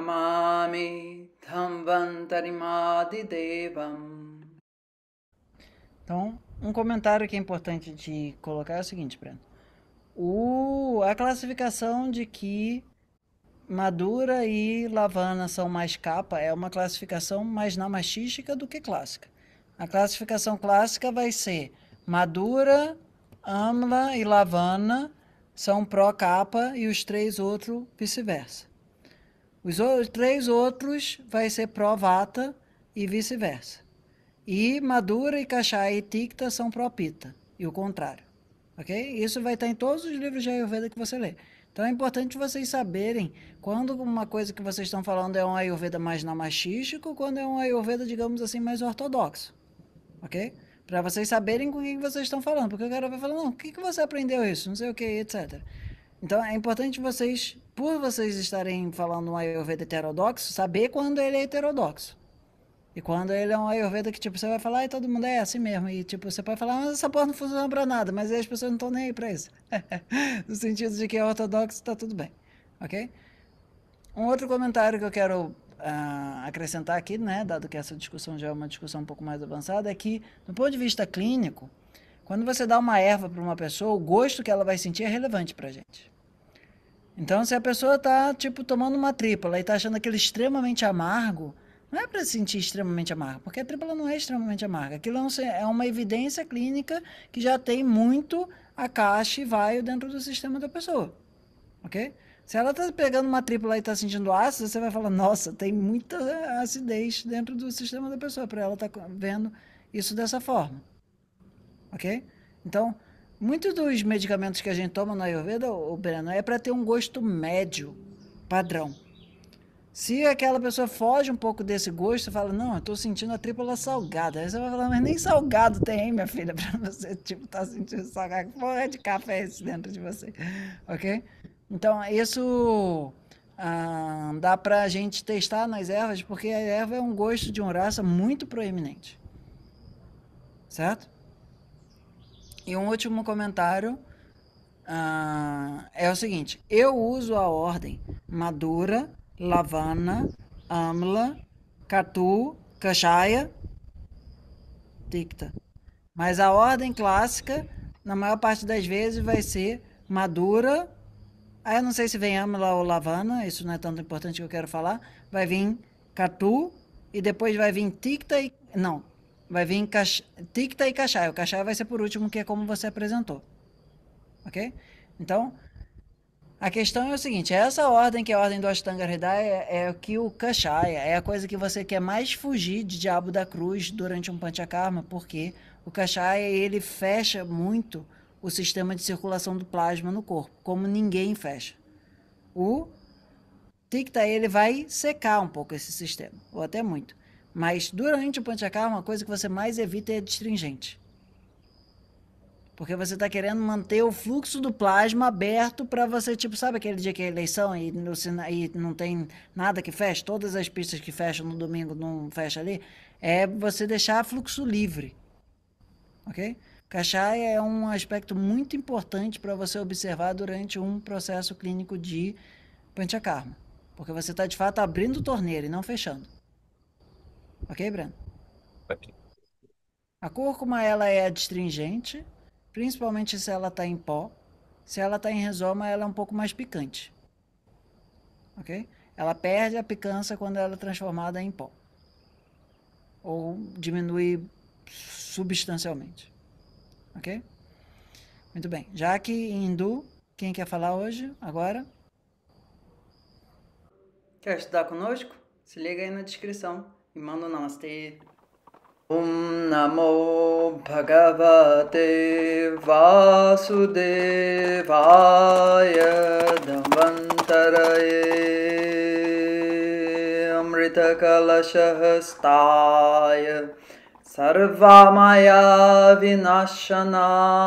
Namami Então, um comentário que é importante de colocar é o seguinte, Breno. O, a classificação de que Madura e Lavana são mais capa é uma classificação mais namastística do que clássica. A classificação clássica vai ser Madura, Amla e Lavana são pró-capa e os três outros vice-versa. Os outros, três outros vai ser provata e vice-versa. E madura e cachaça e ticta são propita, e o contrário. Ok? Isso vai estar em todos os livros de Ayurveda que você lê. Então é importante vocês saberem quando uma coisa que vocês estão falando é um Ayurveda mais namachístico, quando é um Ayurveda, digamos assim, mais ortodoxo. Ok? Para vocês saberem com quem vocês estão falando. Porque o cara vai falar, não, o que, que você aprendeu isso? Não sei o que, etc. Então é importante vocês por vocês estarem falando um Ayurveda heterodoxo, saber quando ele é heterodoxo. E quando ele é um Ayurveda que, tipo, você vai falar e todo mundo é assim mesmo. E, tipo, você pode falar, mas ah, essa porra não funciona pra nada. Mas aí as pessoas não estão nem aí pra isso. no sentido de que é ortodoxo, tá tudo bem. Ok? Um outro comentário que eu quero uh, acrescentar aqui, né? Dado que essa discussão já é uma discussão um pouco mais avançada, é que, do ponto de vista clínico, quando você dá uma erva para uma pessoa, o gosto que ela vai sentir é relevante pra gente. Então, se a pessoa tá, tipo, tomando uma tripla e tá achando aquilo extremamente amargo, não é para se sentir extremamente amargo, porque a tripla não é extremamente amarga. Aquilo é, é uma evidência clínica que já tem muito a caixa e vai dentro do sistema da pessoa. Ok? Se ela está pegando uma tripla e está sentindo ácido, você vai falar, nossa, tem muita acidez dentro do sistema da pessoa, para ela estar tá vendo isso dessa forma. Ok? Então, Muitos dos medicamentos que a gente toma na Ayurveda, o Breno, é para ter um gosto médio, padrão. Se aquela pessoa foge um pouco desse gosto, fala, não, eu estou sentindo a tripla salgada. Aí você vai falar, mas nem salgado tem, hein, minha filha, para você, tipo, tá sentindo salgado. Que porra de café é esse dentro de você, ok? Então, isso ah, dá para a gente testar nas ervas, porque a erva é um gosto de um raça muito proeminente, certo? E um último comentário uh, é o seguinte: eu uso a ordem Madura, Lavana, Amla, Catu, Cachaia, Ticta. Mas a ordem clássica, na maior parte das vezes, vai ser Madura. Aí ah, eu não sei se vem Amla ou Lavana, isso não é tanto importante que eu quero falar. Vai vir Catu e depois vai vir Ticta e. Não, vai vir ticta e cachai. O cachai vai ser por último, que é como você apresentou. Ok? Então, a questão é o seguinte, é essa ordem, que é a ordem do Ashtanga Hridaya, é, é o que o kashaya é a coisa que você quer mais fugir de diabo da cruz durante um panchakarma, porque o kashaya, ele fecha muito o sistema de circulação do plasma no corpo, como ninguém fecha. O Ticta ele vai secar um pouco esse sistema, ou até muito. Mas durante o Panchakarma, uma coisa que você mais evita é distringente. Porque você está querendo manter o fluxo do plasma aberto para você, tipo, sabe aquele dia que é eleição e, e não tem nada que fecha? Todas as pistas que fecham no domingo não fecha ali? É você deixar fluxo livre. Ok? Cachá é um aspecto muito importante para você observar durante um processo clínico de panchakarma. Porque você está, de fato, abrindo torneira e não fechando. Ok, Breno? Ok. A cúrcuma ela é adstringente, principalmente se ela está em pó. Se ela está em resoma, ela é um pouco mais picante. Ok? Ela perde a picância quando ela é transformada em pó. Ou diminui substancialmente. Ok? Muito bem. Já que em hindu, quem quer falar hoje, agora? Quer estudar conosco? Se liga aí na descrição. मनो नमस्ते ॐ नमो भगवते वासुदेवाय धन्वन्तरये अमृतकलशहस्ताय सर्वामया विनाशनाय